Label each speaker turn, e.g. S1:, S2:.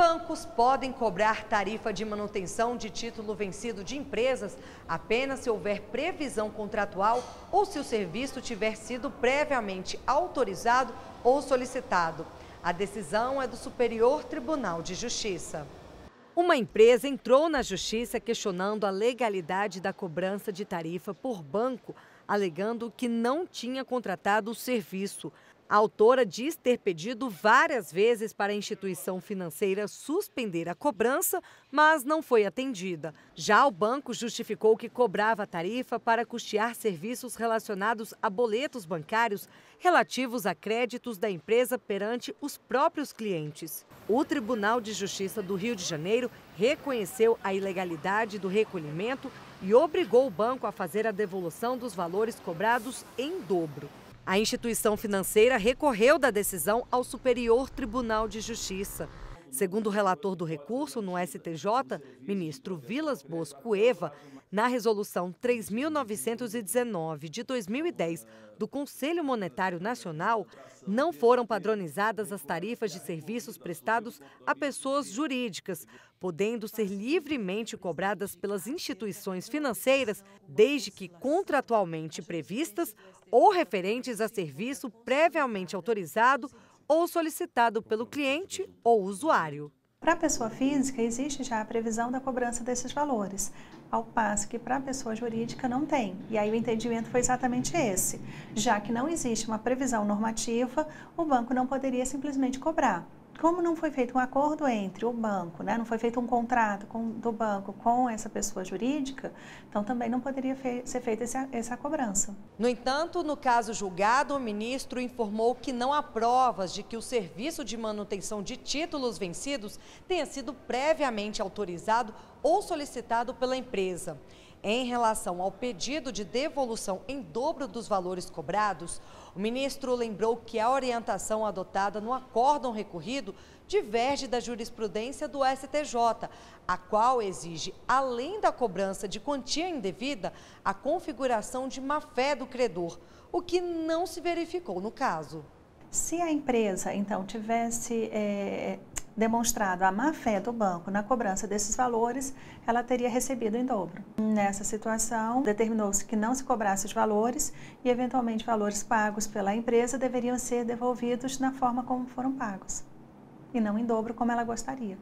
S1: Bancos podem cobrar tarifa de manutenção de título vencido de empresas apenas se houver previsão contratual ou se o serviço tiver sido previamente autorizado ou solicitado. A decisão é do Superior Tribunal de Justiça. Uma empresa entrou na justiça questionando a legalidade da cobrança de tarifa por banco, alegando que não tinha contratado o serviço. A autora diz ter pedido várias vezes para a instituição financeira suspender a cobrança, mas não foi atendida. Já o banco justificou que cobrava tarifa para custear serviços relacionados a boletos bancários relativos a créditos da empresa perante os próprios clientes. O Tribunal de Justiça do Rio de Janeiro reconheceu a ilegalidade do recolhimento e obrigou o banco a fazer a devolução dos valores cobrados em dobro. A instituição financeira recorreu da decisão ao Superior Tribunal de Justiça. Segundo o relator do recurso no STJ, ministro Vilas Bosco Eva, na resolução 3919 de 2010 do Conselho Monetário Nacional, não foram padronizadas as tarifas de serviços prestados a pessoas jurídicas, podendo ser livremente cobradas pelas instituições financeiras, desde que contratualmente previstas ou referentes a serviço previamente autorizado ou solicitado pelo cliente ou usuário. Para a pessoa física, existe já
S2: a previsão da cobrança desses valores, ao passo que para a pessoa jurídica não tem. E aí o entendimento foi exatamente esse. Já que não existe uma previsão normativa, o banco não poderia simplesmente cobrar como não foi feito um acordo entre o banco, né, não foi feito um contrato com, do banco com essa pessoa jurídica, então também não poderia fe ser feita essa, essa
S1: cobrança. No entanto, no caso julgado, o ministro informou que não há provas de que o serviço de manutenção de títulos vencidos tenha sido previamente autorizado ou solicitado pela empresa. Em relação ao pedido de devolução em dobro dos valores cobrados, o ministro lembrou que a orientação adotada no acórdão recorrido diverge da jurisprudência do STJ, a qual exige, além da cobrança de quantia indevida, a configuração de má-fé do credor, o que não se verificou no caso. Se a
S2: empresa, então, tivesse é, demonstrado a má-fé do banco na cobrança desses valores, ela teria recebido em dobro. Nessa situação, determinou-se que não se cobrasse os valores e, eventualmente, valores pagos pela empresa deveriam ser devolvidos na forma como foram pagos, e não em dobro como ela gostaria.